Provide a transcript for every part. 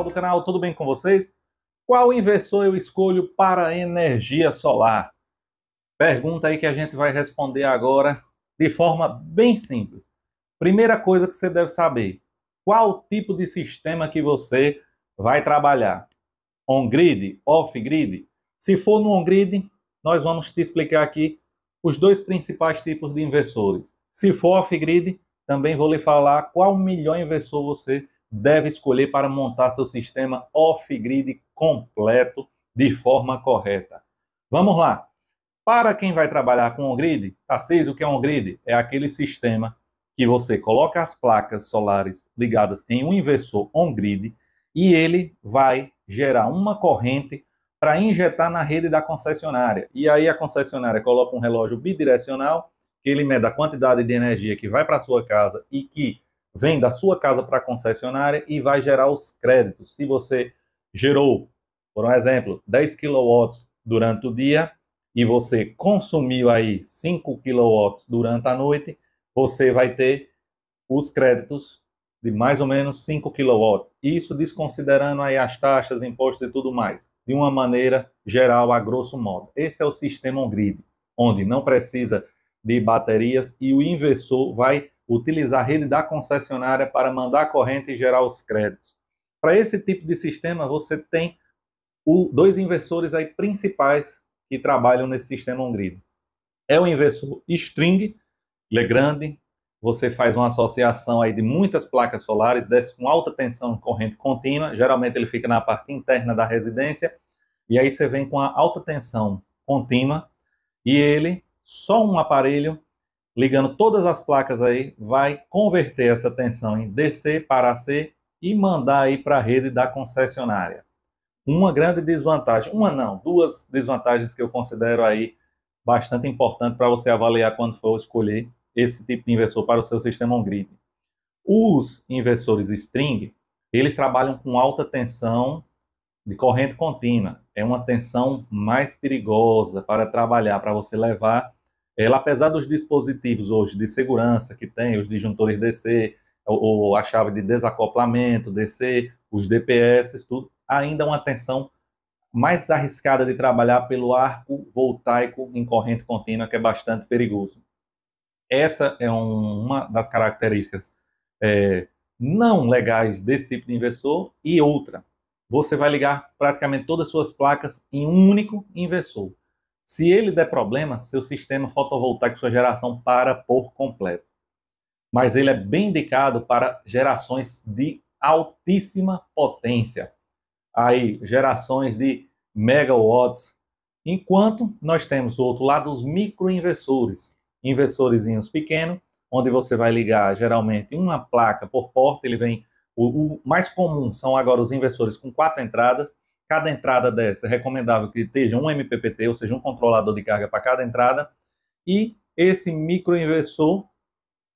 pessoal do canal, tudo bem com vocês? Qual inversor eu escolho para energia solar? Pergunta aí que a gente vai responder agora de forma bem simples. Primeira coisa que você deve saber, qual tipo de sistema que você vai trabalhar? On-grid, off-grid? Se for no on-grid, nós vamos te explicar aqui os dois principais tipos de inversores. Se for off-grid, também vou lhe falar qual melhor inversor você deve escolher para montar seu sistema off-grid completo de forma correta. Vamos lá. Para quem vai trabalhar com on-grid, Tarcísio, o que é on-grid? É aquele sistema que você coloca as placas solares ligadas em um inversor on-grid e ele vai gerar uma corrente para injetar na rede da concessionária. E aí a concessionária coloca um relógio bidirecional que ele mede a quantidade de energia que vai para sua casa e que vem da sua casa para a concessionária e vai gerar os créditos. Se você gerou, por um exemplo, 10 kW durante o dia e você consumiu aí 5 kW durante a noite, você vai ter os créditos de mais ou menos 5 kW. Isso desconsiderando aí as taxas, impostos e tudo mais, de uma maneira geral, a grosso modo. Esse é o sistema on-grid, onde não precisa de baterias e o inversor vai utilizar a rede da concessionária para mandar corrente e gerar os créditos. Para esse tipo de sistema, você tem o, dois inversores aí principais que trabalham nesse sistema on-grid. É o inversor string, ele é grande, você faz uma associação aí de muitas placas solares, desce com alta tensão corrente contínua, geralmente ele fica na parte interna da residência, e aí você vem com a alta tensão contínua, e ele, só um aparelho, ligando todas as placas aí, vai converter essa tensão em DC para AC e mandar aí para a rede da concessionária. Uma grande desvantagem, uma não, duas desvantagens que eu considero aí bastante importante para você avaliar quando for escolher esse tipo de inversor para o seu sistema on-grid. Os inversores string, eles trabalham com alta tensão de corrente contínua. É uma tensão mais perigosa para trabalhar, para você levar ela, apesar dos dispositivos hoje de segurança que tem, os disjuntores DC, ou, a chave de desacoplamento, DC, os DPS, tudo, ainda é uma tensão mais arriscada de trabalhar pelo arco voltaico em corrente contínua, que é bastante perigoso. Essa é um, uma das características é, não legais desse tipo de inversor. E outra, você vai ligar praticamente todas as suas placas em um único inversor. Se ele der problema, seu sistema fotovoltaico, sua geração para por completo. Mas ele é bem indicado para gerações de altíssima potência. Aí, gerações de megawatts. Enquanto nós temos do outro lado os microinversores, inversorezinhos pequenos, onde você vai ligar geralmente uma placa por porta, ele vem o, o mais comum são agora os inversores com quatro entradas, cada entrada dessa é recomendável que esteja um MPPT, ou seja, um controlador de carga para cada entrada. E esse microinversor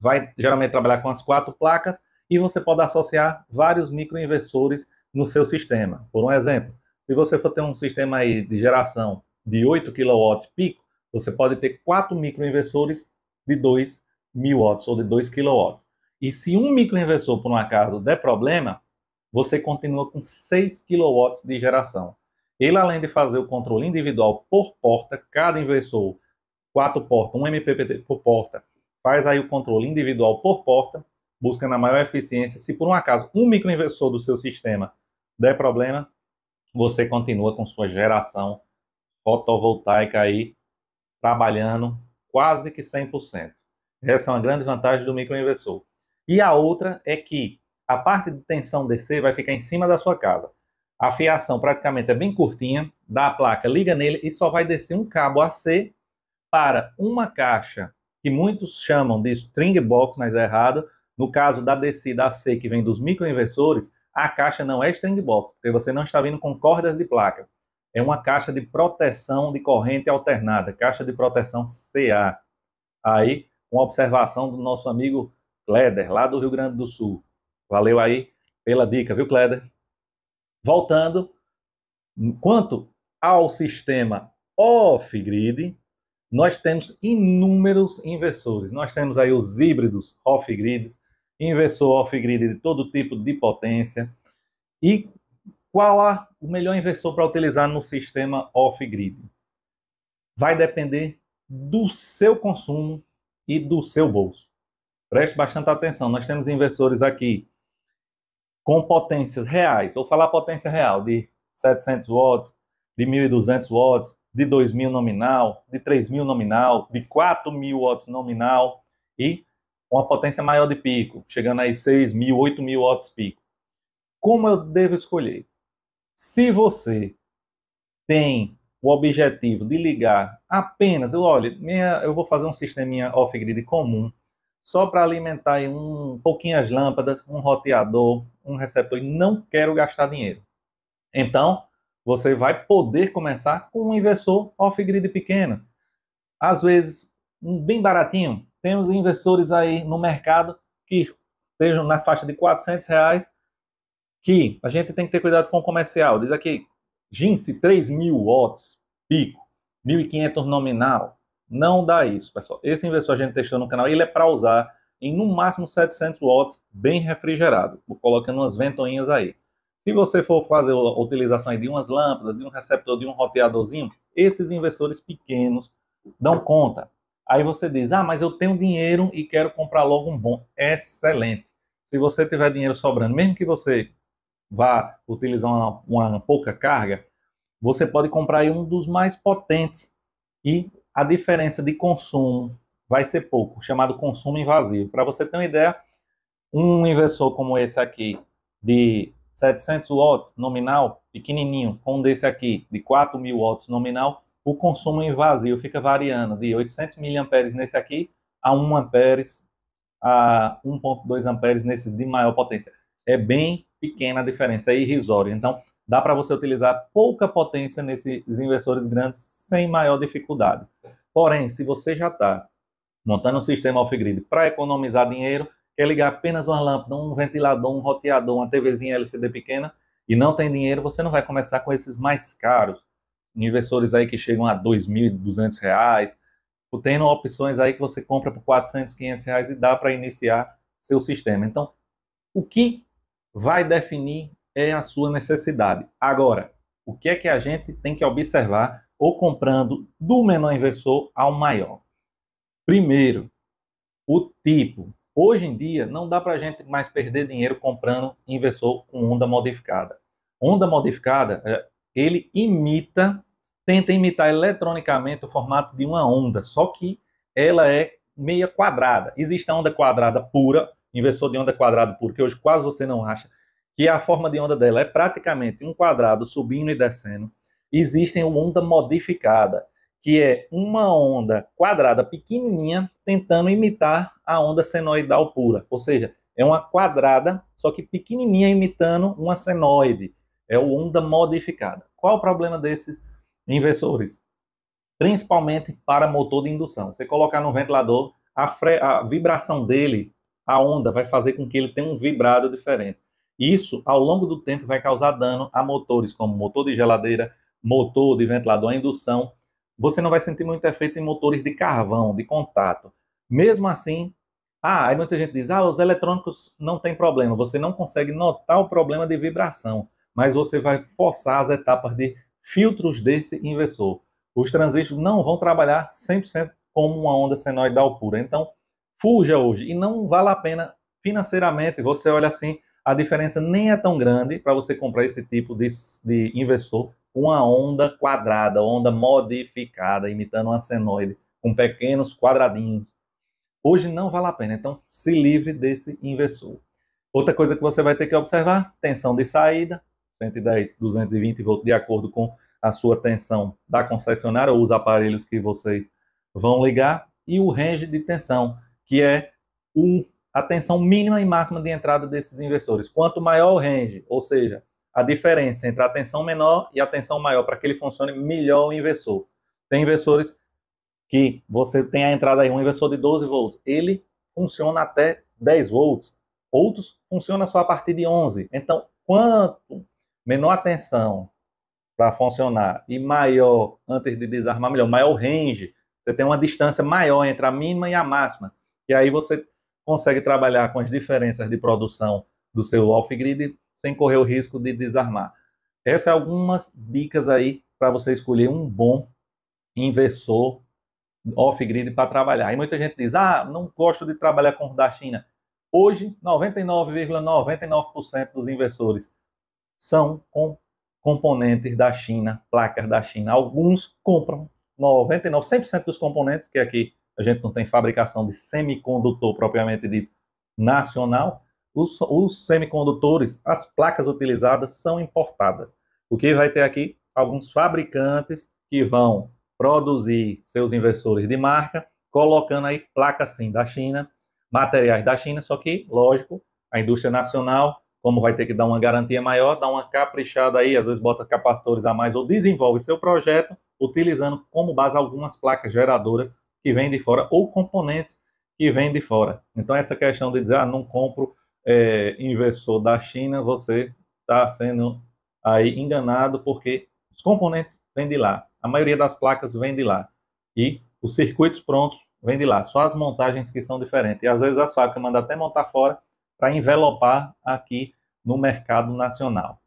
vai geralmente trabalhar com as quatro placas e você pode associar vários microinversores no seu sistema. Por um exemplo, se você for ter um sistema aí de geração de 8 kW pico, você pode ter quatro microinversores de 2 mil watts ou de 2 kW. E se um microinversor, por um acaso, der problema, você continua com 6 kW de geração. Ele, além de fazer o controle individual por porta, cada inversor, 4 portas, 1 MPPT por porta, faz aí o controle individual por porta, buscando a maior eficiência. Se por um acaso um microinversor do seu sistema der problema, você continua com sua geração fotovoltaica aí trabalhando quase que 100%. Essa é uma grande vantagem do microinversor. E a outra é que a parte de tensão DC vai ficar em cima da sua casa. A fiação praticamente é bem curtinha, dá a placa, liga nele e só vai descer um cabo AC para uma caixa que muitos chamam de string box, mas é errado. No caso da descida AC que vem dos microinversores, a caixa não é string box, porque você não está vindo com cordas de placa. É uma caixa de proteção de corrente alternada, caixa de proteção CA. Aí, uma observação do nosso amigo Kleder, lá do Rio Grande do Sul. Valeu aí pela dica, viu, Cléder? Voltando, quanto ao sistema off-grid, nós temos inúmeros inversores. Nós temos aí os híbridos off-grids, inversor off-grid de todo tipo de potência. E qual é o melhor inversor para utilizar no sistema off-grid? Vai depender do seu consumo e do seu bolso. Preste bastante atenção. Nós temos inversores aqui com potências reais, vou falar potência real, de 700 watts, de 1.200 watts, de 2.000 nominal, de 3.000 nominal, de 4.000 watts nominal e uma potência maior de pico, chegando aí 6.000, 8.000 watts pico. Como eu devo escolher? Se você tem o objetivo de ligar apenas, eu olha, minha, eu vou fazer um sisteminha off-grid comum, só para alimentar um pouquinho as lâmpadas, um roteador, um receptor, e não quero gastar dinheiro. Então, você vai poder começar com um inversor off-grid pequeno. Às vezes, bem baratinho. Temos investidores aí no mercado que estejam na faixa de 400 reais, que a gente tem que ter cuidado com o comercial. Diz aqui, Ginse 3.000 watts, pico, 1.500 nominal, não dá isso, pessoal. Esse inversor a gente testou no canal, ele é para usar em no máximo 700 watts bem refrigerado, colocando umas ventoinhas aí. Se você for fazer a utilização de umas lâmpadas, de um receptor, de um roteadorzinho, esses inversores pequenos dão conta. Aí você diz, ah, mas eu tenho dinheiro e quero comprar logo um bom. Excelente. Se você tiver dinheiro sobrando, mesmo que você vá utilizar uma, uma pouca carga, você pode comprar um dos mais potentes e a diferença de consumo vai ser pouco, chamado consumo invasivo. Para você ter uma ideia, um inversor como esse aqui, de 700 watts nominal, pequenininho, com um desse aqui, de 4.000 watts nominal, o consumo invasivo fica variando de 800 miliamperes nesse aqui a 1 amperes a 1.2 amperes nesses de maior potência. É bem pequena a diferença, é irrisório. Então, dá para você utilizar pouca potência nesses inversores grandes sem maior dificuldade. Porém, se você já está montando um sistema off-grid para economizar dinheiro, quer ligar apenas uma lâmpada, um ventilador, um roteador, uma TVzinha LCD pequena e não tem dinheiro, você não vai começar com esses mais caros. Inversores aí que chegam a R$ 2.200, tendo opções aí que você compra por 400, 500 reais e dá para iniciar seu sistema. Então, o que vai definir é a sua necessidade. Agora, o que é que a gente tem que observar ou comprando do menor inversor ao maior? Primeiro, o tipo. Hoje em dia, não dá para a gente mais perder dinheiro comprando inversor com onda modificada. Onda modificada, é, ele imita, tenta imitar eletronicamente o formato de uma onda, só que ela é meia quadrada. Existe a onda quadrada pura, inversor de onda quadrada pura, que hoje quase você não acha que a forma de onda dela é praticamente um quadrado subindo e descendo, existem uma onda modificada, que é uma onda quadrada pequenininha tentando imitar a onda senoidal pura, ou seja, é uma quadrada, só que pequenininha imitando uma senoide, é o onda modificada. Qual o problema desses inversores? Principalmente para motor de indução. Você colocar no ventilador, a, a vibração dele, a onda, vai fazer com que ele tenha um vibrado diferente. Isso, ao longo do tempo, vai causar dano a motores como motor de geladeira, motor de ventilador a indução. Você não vai sentir muito efeito em motores de carvão, de contato. Mesmo assim, ah, aí muita gente diz: ah, os eletrônicos não tem problema. Você não consegue notar o problema de vibração, mas você vai forçar as etapas de filtros desse inversor. Os transistores não vão trabalhar 100% como uma onda senoidal pura. Então, fuja hoje e não vale a pena financeiramente você olha assim a diferença nem é tão grande para você comprar esse tipo de, de inversor com a onda quadrada, onda modificada, imitando uma senoide, com pequenos quadradinhos. Hoje não vale a pena, então se livre desse inversor. Outra coisa que você vai ter que observar, tensão de saída, 110, 220 volts de acordo com a sua tensão da concessionária ou os aparelhos que vocês vão ligar, e o range de tensão, que é o a tensão mínima e máxima de entrada desses inversores. Quanto maior o range, ou seja, a diferença entre a tensão menor e a tensão maior, para que ele funcione melhor o inversor. Tem inversores que você tem a entrada aí, um inversor de 12 volts, ele funciona até 10 volts, outros funcionam só a partir de 11. Então, quanto menor a tensão para funcionar e maior antes de desarmar, melhor, maior range, você tem uma distância maior entre a mínima e a máxima, e aí você consegue trabalhar com as diferenças de produção do seu off-grid sem correr o risco de desarmar. Essas são é algumas dicas aí para você escolher um bom inversor off-grid para trabalhar. E muita gente diz: ah, não gosto de trabalhar com o da China. Hoje, 99,99% ,99 dos inversores são com componentes da China, placas da China. Alguns compram 99, 100% dos componentes, que aqui a gente não tem fabricação de semicondutor propriamente dito nacional, os, os semicondutores, as placas utilizadas são importadas. O que vai ter aqui? Alguns fabricantes que vão produzir seus inversores de marca, colocando aí placas sim da China, materiais da China, só que, lógico, a indústria nacional, como vai ter que dar uma garantia maior, dá uma caprichada aí, às vezes bota capacitores a mais ou desenvolve seu projeto utilizando como base algumas placas geradoras que vêm de fora ou componentes que vêm de fora. Então, essa questão de dizer, ah, não compro é, inversor da China, você está sendo aí enganado porque os componentes vêm de lá, a maioria das placas vem de lá e os circuitos prontos vêm de lá, só as montagens que são diferentes. E às vezes as fábricas mandam até montar fora para envelopar aqui no mercado nacional.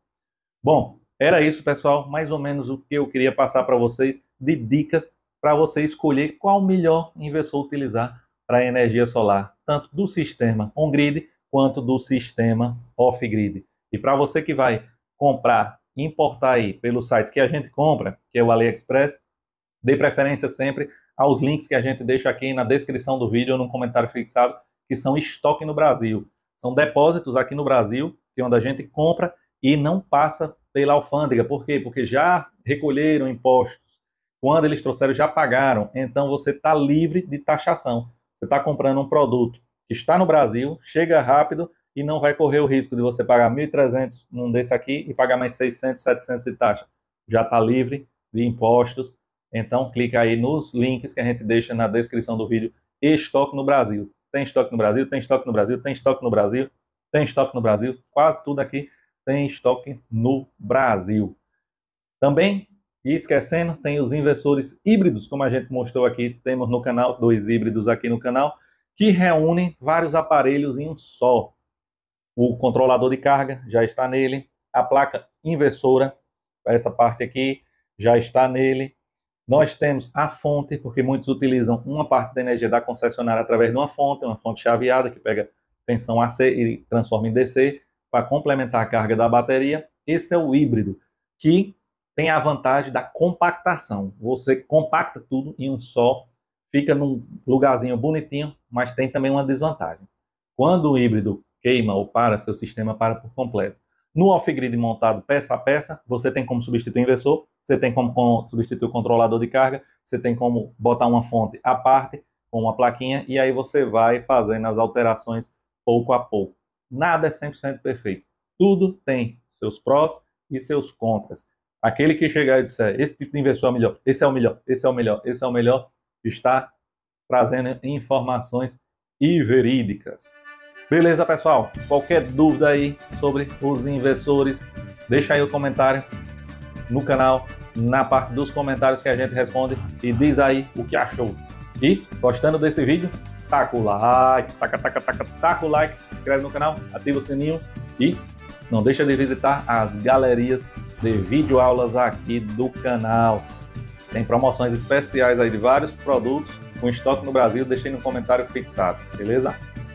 Bom, era isso, pessoal, mais ou menos o que eu queria passar para vocês de dicas para você escolher qual o melhor inversor utilizar para energia solar, tanto do sistema on-grid quanto do sistema off-grid. E para você que vai comprar, importar aí pelos sites que a gente compra, que é o AliExpress, dê preferência sempre aos links que a gente deixa aqui na descrição do vídeo ou no comentário fixado, que são estoque no Brasil. São depósitos aqui no Brasil, que é onde a gente compra e não passa pela alfândega. Por quê? Porque já recolheram impostos, quando eles trouxeram, já pagaram. Então você está livre de taxação. Você está comprando um produto que está no Brasil, chega rápido e não vai correr o risco de você pagar 1.300 num desse aqui e pagar mais 600, 700 de taxa. Já está livre de impostos. Então clica aí nos links que a gente deixa na descrição do vídeo. Estoque no Brasil. Tem estoque no Brasil, tem estoque no Brasil, tem estoque no Brasil, tem estoque no Brasil. Quase tudo aqui tem estoque no Brasil. Também e esquecendo, tem os inversores híbridos, como a gente mostrou aqui, temos no canal, dois híbridos aqui no canal, que reúnem vários aparelhos em um só. O controlador de carga já está nele, a placa inversora, essa parte aqui, já está nele. Nós temos a fonte, porque muitos utilizam uma parte da energia da concessionária através de uma fonte, uma fonte chaveada que pega tensão AC e transforma em DC para complementar a carga da bateria. Esse é o híbrido, que tem a vantagem da compactação. Você compacta tudo em um só, fica num lugarzinho bonitinho, mas tem também uma desvantagem. Quando o híbrido queima ou para, seu sistema para por completo. No off-grid montado peça a peça, você tem como substituir o inversor, você tem como substituir o controlador de carga, você tem como botar uma fonte à parte, com uma plaquinha, e aí você vai fazendo as alterações pouco a pouco. Nada é 100% perfeito. Tudo tem seus prós e seus contras. Aquele que chegar e disser, esse tipo de investidor é o melhor, esse é o melhor, esse é o melhor, esse é o melhor, está trazendo informações e verídicas. Beleza, pessoal? Qualquer dúvida aí sobre os investidores, deixa aí o comentário no canal, na parte dos comentários que a gente responde e diz aí o que achou. E, gostando desse vídeo, taca o like, taca, taca, taca, taca o like, inscreve no canal, ativa o sininho e não deixa de visitar as galerias de vídeo aulas aqui do canal. Tem promoções especiais aí de vários produtos com estoque no Brasil. Deixei no comentário fixado, beleza?